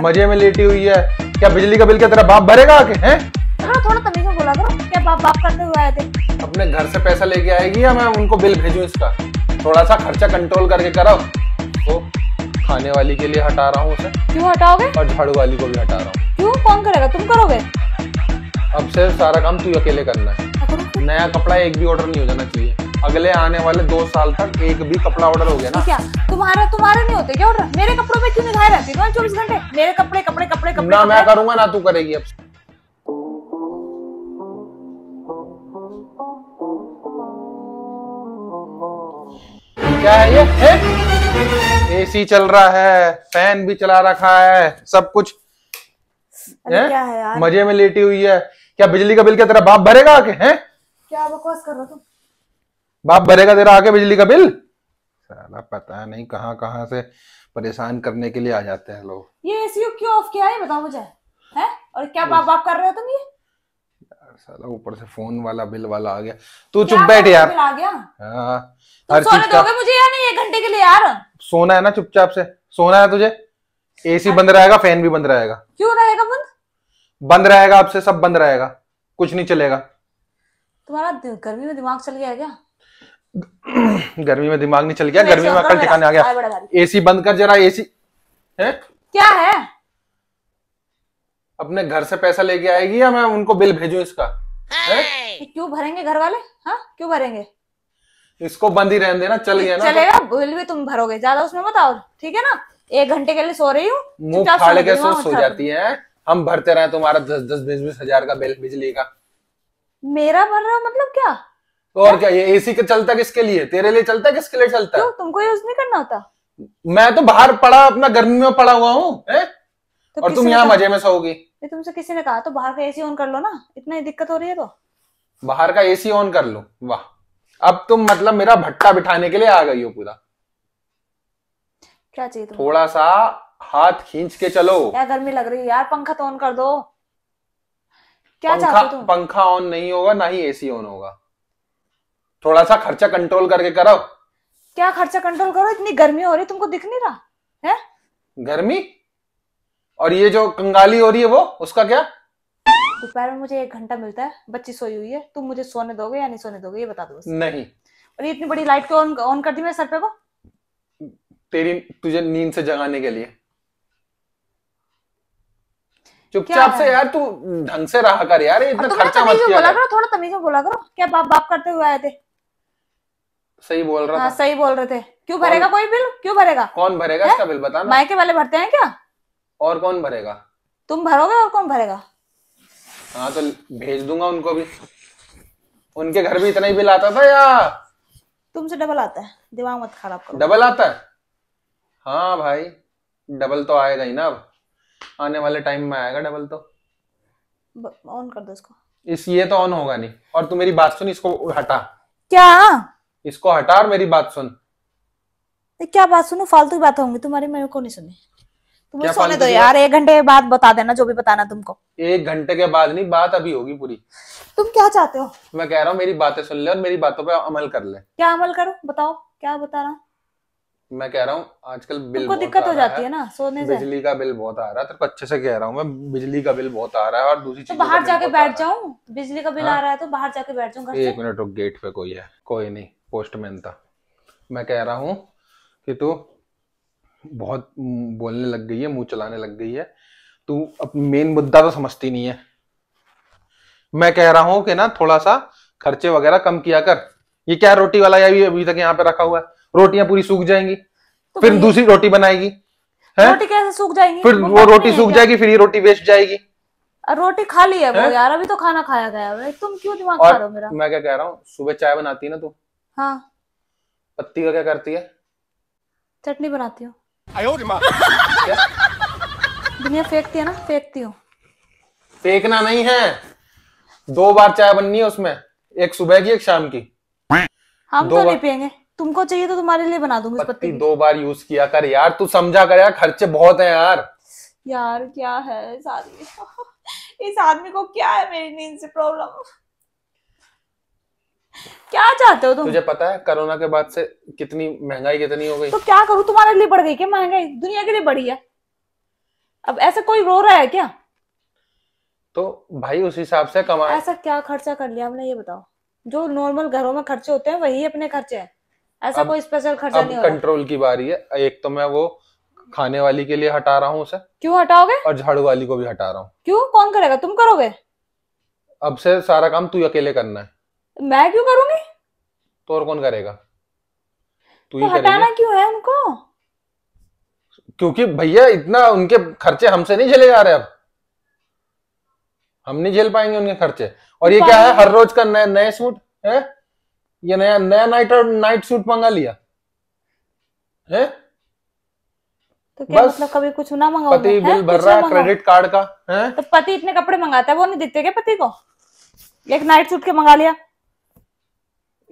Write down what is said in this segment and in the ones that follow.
मजे में लेटी हुई है क्या बिजली का बिल क्या तेरा बाप भरेगा आके हैं हाँ थोड़ा तमीज बोला करो क्या बाप बाप करते हुए आए थे अपने घर से पैसा लेके आएगी या मैं उनको बिल भेजू इसका थोड़ा सा खर्चा कंट्रोल करके करो तो वो खाने वाली के लिए हटा रहा हूँ उसे क्यों हटाओगे और झाड़ू वाली को भी हटा रहा हूँ क्यों कौन करेगा तुम करोगे अब से सारा काम तू अकेले करना है अच्छा, तो नया कपड़ा एक भी ऑर्डर नहीं हो जाना चाहिए अगले आने वाले दो साल तक एक भी कपड़ा ऑर्डर हो गया ना तो क्या तुम्हारा तुम्हारा नहीं होते क्या ऑर्डर मेरे कपड़ों में क्यों दिखाए रहती है चौबीस घंटे मेरे कपड़े कपड़े कपड़े कपड़े ना मैं करूंगा ना तू करेगी अब क्या है ये एसी चल रहा है फैन भी चला रखा है सब कुछ है? क्या है यार? मजे में लेटी हुई है क्या बिजली का बिल क्या तेरा बाप भरेगा आके हैं क्या बकवास कर रहा तू बाप भरेगा तेरा आके बिजली का बिल साला पता नहीं कहां कहां से परेशान करने के लिए आ जाते हैं लोग ये एसीयू क्यों ऑफ किया है बताओ मुझे है और क्या बाप बाप कर रहे हो तुम ये साला ऊपर से फोन वाला बिल वाला आ गया तू चुप बैठ यार आ गया हां तो सोने दोगे मुझे या नहीं एक घंटे के लिए यार सोना है ना चुपचाप से सोना है तुझे एसी बंद रहेगा फैन भी बंद रहेगा क्यों रहेगा बंद बंद रहेगा आपसे सब बंद रहेगा कुछ नहीं चलेगा तुम्हारा गर्मी में दिमाग चल गया है क्या गर्मी में दिमाग नहीं चल गया गर्मी में अकल ठिकाने आ गया एसी बंद कर जरा एसी है क्या है अपने घर से पैसा लेके आएगी या मैं उनको बिल भेजू इसका क्यों भरेंगे घर वाले हाँ क्यों भरेंगे इसको बंद ही रहने देना चल गया ना चलेगा बिल भी तुम भरोगे ज्यादा उसमें बताओ ठीक है ना एक घंटे के लिए सो रही हूँ मुंह फाड़ के सो हाँ, सो अच्छा। जाती है हम भरते रहे तुम्हारा दस दस बीस बीस हजार का बिल बिजली का मेरा भर रहा मतलब क्या तो और क्या ये एसी का चलता किसके लिए तेरे लिए चलता है किसके लिए चलता है तुमको यूज नहीं करना होता मैं तो बाहर पड़ा अपना गर्मी में पड़ा हुआ हूँ तो और तुम यहाँ मजे में सोओगी तुमसे किसी ने कहा तो बाहर का एसी ऑन कर लो ना इतना ही दिक्कत हो रही है तो बाहर का एसी ऑन कर लो वाह अब तुम मतलब मेरा भट्टा बिठाने के लिए आ गई हो पूरा क्या चाहिए थोड़ा सा हाथ खींच के चलो क्या गर्मी लग रही है यार पंखा तो ऑन कर दो क्या चाहते पंखा ऑन नहीं होगा ना ही एसी ऑन होगा थोड़ा सा खर्चा कंट्रोल करके करो क्या खर्चा कंट्रोल करो इतनी गर्मी हो रही तुमको दिख नहीं रहा है गर्मी और ये जो कंगाली हो रही है वो उसका क्या दोपहर में मुझे एक घंटा मिलता है बच्ची सोई हुई है तुम मुझे सोने दोगे या नहीं सोने दोगे ये बता दो नहीं और ये इतनी बड़ी लाइट को ऑन कर दी मेरे सर पे वो तेरी तुझे नींद से जगाने के लिए चुपचाप से यार तू ढंग से रहा कर यार इतना खर्चा मत किया करो थोड़ा तमीज से बोला करो क्या बाप बाप करते हुए आए थे सही बोल रहा हाँ, था सही बोल रहे थे क्यों भरेगा कोई बिल क्यों भरेगा कौन भरेगा इसका बिल बताना मायके वाले भरते हैं क्या और कौन भरेगा तुम भरोगे और कौन भरेगा हाँ तो भेज दूंगा उनको भी उनके घर भी इतना ही बिल आता था या तुमसे डबल आता है दिमाग मत खराब करो डबल आता है हाँ भाई डबल तो आएगा ही ना अब आने वाले टाइम में आएगा डबल तो ऑन कर दो इसको इस ये तो ऑन होगा नहीं और तू मेरी बात सुन इसको हटा क्या इसको हटा और मेरी बात सुन क्या बात सुनो फालतू बात होंगी तुम्हारी मेरे को नहीं सुनी तुम सोने दो यार एक घंटे बाद बता देना जो भी बताना तुमको एक घंटे के बाद नहीं बात अभी होगी पूरी तुम क्या चाहते हो मैं कह रहा हूँ मेरी बातें सुन ले और मेरी बातों पे अमल कर ले क्या अमल करो बताओ क्या बता रहा मैं कह रहा हूँ आजकल बिल को दिक्कत हो जाती है ना सोने से बिजली का बिल बहुत आ रहा है अच्छे से कह रहा हूँ मैं बिजली का बिल बहुत आ रहा है और दूसरी तो चीज बाहर जाके बैठ जाऊँ बिजली का बिल आ हाँ। रहा है तो बाहर जाके बैठ जाऊँ एक मिनट गेट पे कोई है कोई नहीं पोस्टमैन था मैं कह रहा हूँ कि तू बहुत बोलने लग गई है मुंह चलाने लग गई है तू अब मेन मुद्दा तो समझती नहीं है मैं कह रहा हूं कि ना थोड़ा सा खर्चे वगैरह कम किया कर ये क्या रोटी वाला या अभी तक यहाँ पे रखा हुआ है रोटियां पूरी सूख जाएंगी तो फिर दूसरी रोटी बनाएगी है? रोटी कैसे सूख जाएगी फिर वो, रोटी सूख जाएगी फिर ये रोटी वेस्ट जाएगी रोटी खा ली है, है? वो यार अभी तो खाना खाया गया तुम क्यों दिमाग खा रहे हो मेरा मैं क्या कह रहा हूँ सुबह चाय बनाती है ना तू हाँ पत्ती का क्या करती है चटनी बनाती हूँ दुनिया फेंकती है ना फेंकती हूँ फेंकना नहीं है दो बार चाय बननी है उसमें एक सुबह की एक शाम की हम तो नहीं पियेंगे तुमको चाहिए तो तुम्हारे लिए बना दूंगी पत्ती, पत्ती दो बार यूज किया कर यार तू समझा कर यार खर्चे बहुत हैं यार यार क्या है इस आदमी इस आदमी को क्या है मेरी नींद से प्रॉब्लम क्या चाहते हो तुम तुझे पता है कोरोना के बाद से कितनी महंगाई कितनी हो गई तो क्या करूं तुम्हारे लिए बढ़ गई क्या महंगाई दुनिया के लिए बढ़ी है अब ऐसा कोई रो रहा है क्या तो भाई उस हिसाब से कमा ऐसा क्या खर्चा कर लिया हमने ये बताओ जो नॉर्मल घरों में खर्चे होते हैं वही अपने खर्चे हैं ऐसा अब, कोई स्पेशल खर्चा नहीं कंट्रोल की बारी है एक तो मैं वो खाने वाली के लिए हटा रहा हूँ उसे क्यों हटाओगे और झाड़ू वाली को भी हटा रहा हूँ क्यों कौन करेगा तुम करोगे अब से सारा काम तू अकेले करना है मैं क्यों करूंगी तो और कौन करेगा तू तो ही हटाना क्यों है उनको क्योंकि भैया इतना उनके खर्चे हमसे नहीं झेले जा रहे अब हम नहीं झेल पाएंगे उनके खर्चे और ये तो क्या है हर रोज का नया नए सूट है ये नया नया नाइट और नाइट सूट मंगा लिया है तो क्या बस मतलब कभी कुछ ना मंगाओ पति बिल भर रहा है क्रेडिट कार्ड का है तो पति इतने कपड़े मंगाता है वो नहीं देते क्या पति को एक नाइट सूट के मंगा लिया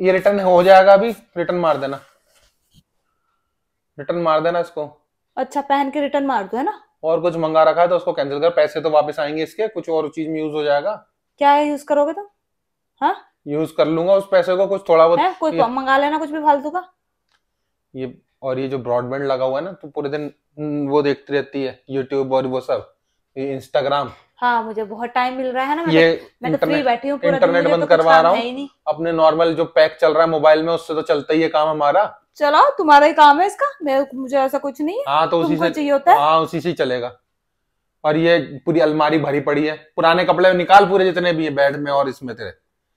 ये रिटर्न हो जाएगा अभी रिटर्न मार देना रिटर्न मार देना इसको अच्छा पहन के रिटर्न मार दो है ना और कुछ मंगा रखा है तो उसको कैंसिल कर पैसे तो वापस आएंगे इसके कुछ और चीज में यूज हो जाएगा क्या है यूज करोगे तुम हाँ यूज कर लूंगा उस पैसे को कुछ थोड़ा बहुत कोई कुछ मंगा लेना कुछ भी फालतू का ये और ये जो ब्रॉडबैंड लगा हुआ है ना तो पूरे दिन हम्म, वो देखती रहती है यूट्यूब और वो सब इंस्टाग्राम हाँ मुझे बहुत टाइम मिल रहा है ना मैं ये मैं तो फ्री बैठी हूँ इंटरनेट बंद करवा रहा हूँ अपने नॉर्मल जो पैक चल रहा है मोबाइल में उससे तो चलता ही है काम हमारा चलो तुम्हारा ही काम है इसका मैं मुझे ऐसा कुछ नहीं हाँ तो उसी से चाहिए होता है हाँ उसी से चलेगा और ये पूरी अलमारी भरी पड़ी है पुराने कपड़े निकाल पूरे जितने भी है बेड में और इसमें तेरे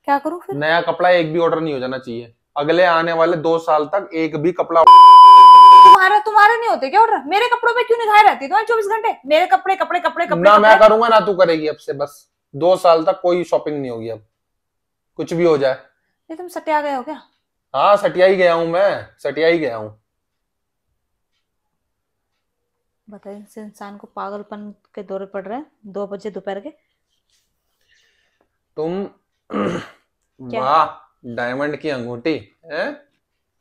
क्या करूँ नया कपड़ा एक भी ऑर्डर नहीं हो जाना चाहिए अगले आने वाले दो साल तक एक भी कपड़ा तुम्हारा तुम्हारा नहीं होते क्या और मेरे कपड़ों पे क्यों निगाह रहती तुम्हारी चौबीस घंटे मेरे कपड़े कपड़े कपड़े कपड़े ना मैं करूंगा ना तू करेगी अब से बस दो साल तक कोई शॉपिंग नहीं होगी अब कुछ भी हो जाए ये तुम सटिया गए हो क्या हाँ सटिया ही गया हूँ मैं सटिया ही गया हूँ बताइए इस इंसान को पागलपन के दौरे पड़ रहे हैं दो बजे दोपहर के तुम वाह डायमंड की अंगूठी है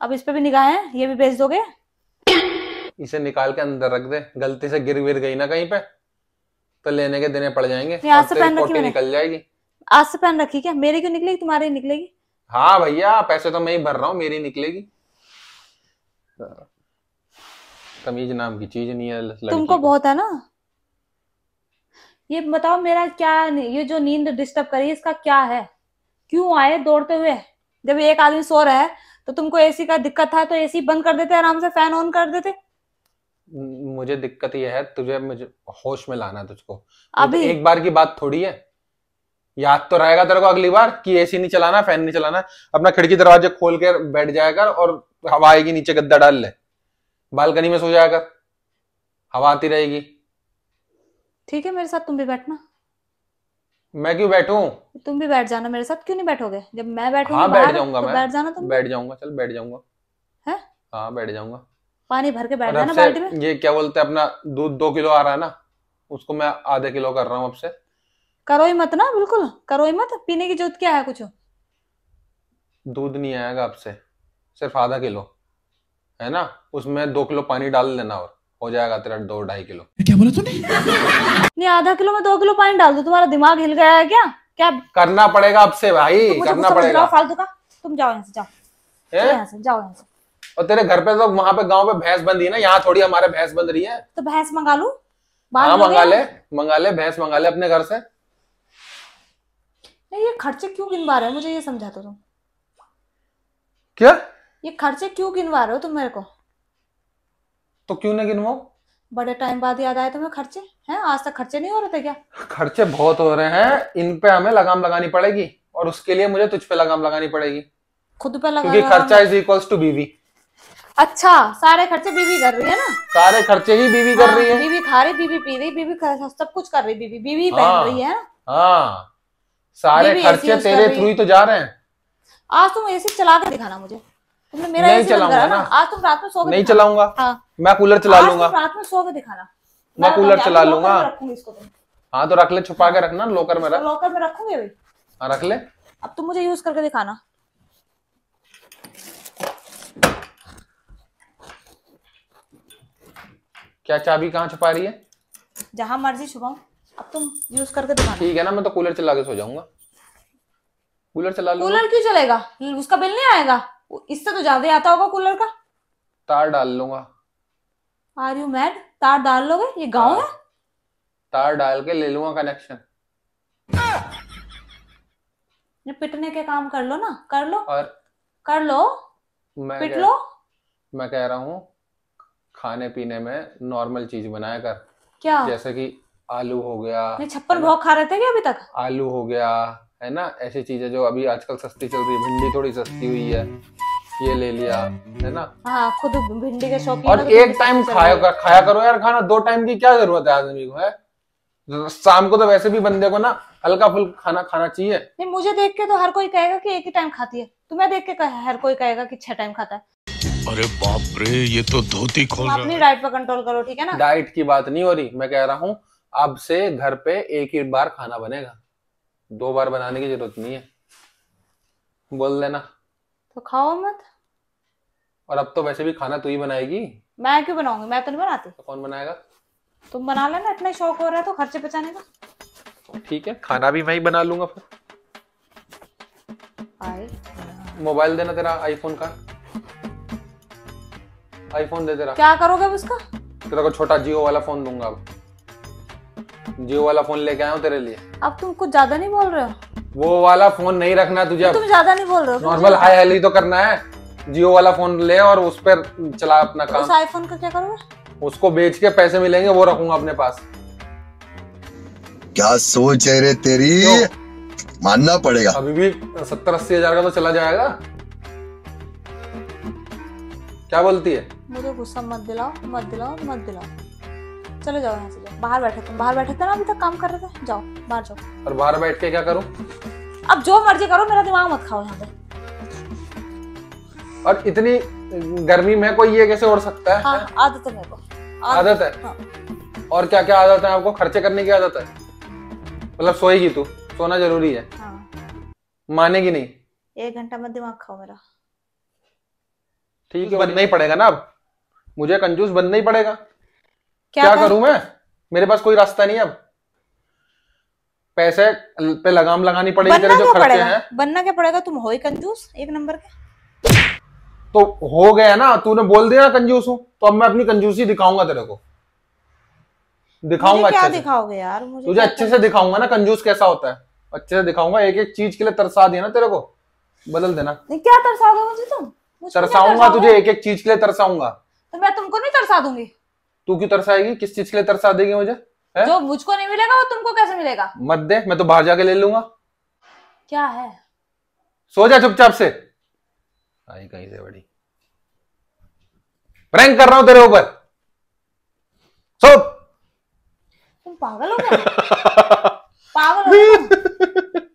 अब इस पे भी निगाह है ये भी भेज दोगे इसे निकाल के अंदर रख दे गलती से गिर गिर गई ना कहीं पे तो लेने के देने पड़ जाएंगे निकल जाएगी आज से पहन रखी क्या मेरी क्यों निकलेगी तुम्हारी निकलेगी हाँ भैया पैसे तो मैं ही भर रहा हूँ मेरी निकलेगी तमीज नाम की चीज नहीं है तुमको बहुत है ना ये बताओ मेरा क्या ये जो नींद डिस्टर्ब करी इसका क्या है क्यों आए दौड़ते हुए जब एक आदमी सो रहा है तो तुमको एसी का दिक्कत था तो एसी बंद कर देते आराम से फैन ऑन कर देते मुझे दिक्कत यह है तुझे मुझे होश में लाना तुझको अभी एक बार की बात थोड़ी है याद तो रहेगा तेरे को अगली बार कि एसी नहीं चलाना फैन नहीं चलाना अपना खिड़की दरवाजे खोल कर बैठ जाएगा और हवा आएगी नीचे गद्दा डाल ले बालकनी में सो जाएगा हवा आती रहेगी ठीक है मेरे साथ तुम भी बैठना मैं क्यों बैठू तुम भी बैठ जाना मेरे साथ क्यों नहीं बैठोगे जब मैं बैठूंगा हाँ बैठ जाऊंगा तो मैं बैठ जाना तुम बैठ जाऊंगा चल बैठ जाऊंगा हाँ बैठ जाऊंगा पानी भर के बैठ जाना बाल्टी में ये क्या बोलते हैं अपना दूध दो किलो आ रहा है ना उसको मैं आधे किलो कर रहा हूँ आपसे करो ही मत ना बिल्कुल करो ही मत पीने की जरूरत क्या है कुछ दूध नहीं आएगा आपसे सिर्फ आधा किलो है ना उसमें दो किलो पानी डाल देना और हो जाएगा तेरा दो ढाई किलो क्या बोला तूने नहीं आधा किलो में दो किलो पानी डाल दो तुम्हारा दिमाग हिल गया है क्या क्या करना पड़ेगा आपसे भाई तो करना तो पड़ेगा फालतू का तुम जाओ यहाँ से जाओ यहाँ से जाओ यहाँ से और तेरे घर पे तो वहां पे गांव पे भैंस बंदी है ना यहाँ थोड़ी हमारे भैंस बंद रही है तो भैंस मंगा लू हाँ मंगा ले मंगा ले भैंस मंगा ले अपने घर से नहीं ये खर्चे क्यों गिनवा रहे हो मुझे ये समझा दो तुम क्या ये खर्चे क्यों गिनवा रहे हो तुम मेरे को तो क्यों नहीं गिनवाओ बड़े टाइम बाद याद आए तुम्हें खर्चे हैं आज तक खर्चे नहीं हो रहे थे क्या खर्चे बहुत हो रहे हैं इन पे हमें लगाम लगानी पड़ेगी और उसके लिए मुझे तुझ पे लगाम लगानी पड़ेगी खुद पे लगा क्योंकि खर्चा इज इक्वल्स टू बीवी अच्छा सारे खर्चे बीवी कर रही है ना सारे खर्चे ही बीवी कर हाँ, रही है बीवी खा रही बीवी पी रही बीवी सब कुछ कर रही बीवी बीवी पहन हाँ, रही है ना हाँ सारे खर्चे तेरे थ्रू ही तो जा रहे हैं आज तुम एसी चला कर दिखाना मुझे तुमने मेरा नहीं चलाऊंगा ना आज तुम रात में सो नहीं चलाऊंगा हाँ। मैं कूलर चला लूंगा रात में सो के दिखाना मैं तो कूलर चला लूंगा हाँ तो रख ले छुपा के रखना लॉकर में रख लॉकर में रखूंगी रख ले अब तुम मुझे यूज करके दिखाना क्या चाबी कहाँ छुपा रही है जहां मर्जी छुपाऊ अब तुम यूज करके दिखाना ठीक है ना मैं तो कूलर चला के सो जाऊंगा कूलर चला कूलर क्यों चलेगा उसका बिल नहीं आएगा इससे तो ज्यादा आता होगा कूलर का तार डाल लूंगा आर यू मैड तार डाल लोगे ये गांव हाँ। है तार डाल के ले लूंगा कनेक्शन ये पिटने के काम कर लो ना कर लो और कर लो मैं पिट लो मैं कह रहा हूँ खाने पीने में नॉर्मल चीज बनाया कर क्या जैसे कि आलू हो गया छप्पन भोग खा रहे थे क्या अभी तक आलू हो गया है ना ऐसी चीजें जो अभी आजकल सस्ती चल रही है भिंडी थोड़ी सस्ती हुई है ये ले लिया है ना हाँ खुद भिंडी के शौकीन और एक टाइम खाया कर, खाया करो यार खाना दो टाइम की क्या जरूरत है आदमी को है शाम को तो वैसे भी बंदे को ना हल्का फुल्का खाना खाना चाहिए नहीं मुझे देख के तो हर कोई कहेगा कि एक ही टाइम खाती है तो मैं देख के हर कोई कहेगा कि छह टाइम खाता है अरे बाप रे ये तो धोती खोल रहा अपनी डाइट पर कंट्रोल करो ठीक है ना डाइट की बात नहीं हो रही मैं कह रहा हूँ अब से घर पे एक ही बार खाना बनेगा दो बार बनाने की जरूरत नहीं है बोल देना तो खाओ मत और अब तो वैसे भी खाना तू ही बनाएगी मैं क्यों बनाऊंगी मैं तो नहीं बनाती तो कौन बनाएगा तुम बना लेना इतना शौक हो रहा है तो खर्चे बचाने का ठीक है खाना भी मैं ही बना लूंगा फिर मोबाइल देना तेरा आईफोन का आईफोन दे तेरा क्या करोगे अब उसका तेरे को छोटा जियो वाला फोन दूंगा अब जियो वाला फोन लेके आया हूँ तेरे लिए अब तुम कुछ ज्यादा नहीं बोल रहे हो वो वाला फोन नहीं रखना तुझे तुम ज्यादा नहीं बोल रहे हो नॉर्मल हाई हेली तो करना है जियो वाला फोन ले और उस पर चला अपना काम उस आईफोन का क्या करोगे उसको बेच के पैसे मिलेंगे वो रखूंगा अपने पास क्या सोच है रे तेरी तो, मानना पड़ेगा अभी भी सत्तर अस्सी हजार का तो चला जाएगा क्या बोलती है मुझे गुस्सा मत दिलाओ मत दिलाओ मत दिलाओ चलो जाओ यहाँ से जाओ बाहर बैठे तुम बाहर बैठे थे ना अभी तक काम कर रहे थे जाओ बाहर जाओ और बाहर बैठ के क्या करूँ अब जो मर्जी करो मेरा दिमाग मत खाओ यहाँ पे और इतनी गर्मी में कोई ये कैसे उड़ सकता है हाँ, हाँ, आदत है मेरे को आदत है हाँ। और क्या क्या आदत है आपको खर्चे करने की आदत है मतलब सोएगी तू सोना जरूरी है हाँ। मानेगी नहीं एक घंटा मत दिमाग खाओ मेरा ठीक है नहीं पड़ेगा ना अब मुझे कंजूस बनना ही पड़ेगा क्या, क्या करूं मैं मेरे पास कोई रास्ता नहीं अब पैसे पे लगाम लगानी पड़ेगी तेरे जो खर्चे हैं बनना क्या पड़ेगा तुम हो ही कंजूस एक नंबर के तो हो गया ना तूने बोल दिया कंजूस हूं तो अब मैं अपनी कंजूसी दिखाऊंगा तेरे को दिखाऊंगा क्या दिखाओगे यार मुझे तुझे अच्छे से दिखाऊंगा ना कंजूस कैसा होता है अच्छे से दिखाऊंगा एक एक चीज के लिए तरसा दिया ना तेरे को बदल देना क्या तरसाओगे मुझे तुम तरसाऊंगा तुझे एक एक चीज के लिए तरसाऊंगा तो मैं तुमको नहीं तरसा दूंगी तू क्यों तरसाएगी किस चीज के लिए तरसा देगी मुझे है? जो मुझको नहीं मिलेगा वो तुमको कैसे मिलेगा मत दे मैं तो बाहर जाके ले लूंगा क्या है सो जा चुपचाप से आई कहीं से बड़ी प्रैंक कर रहा हूं तेरे ऊपर सो तुम पागल हो गए पागल हो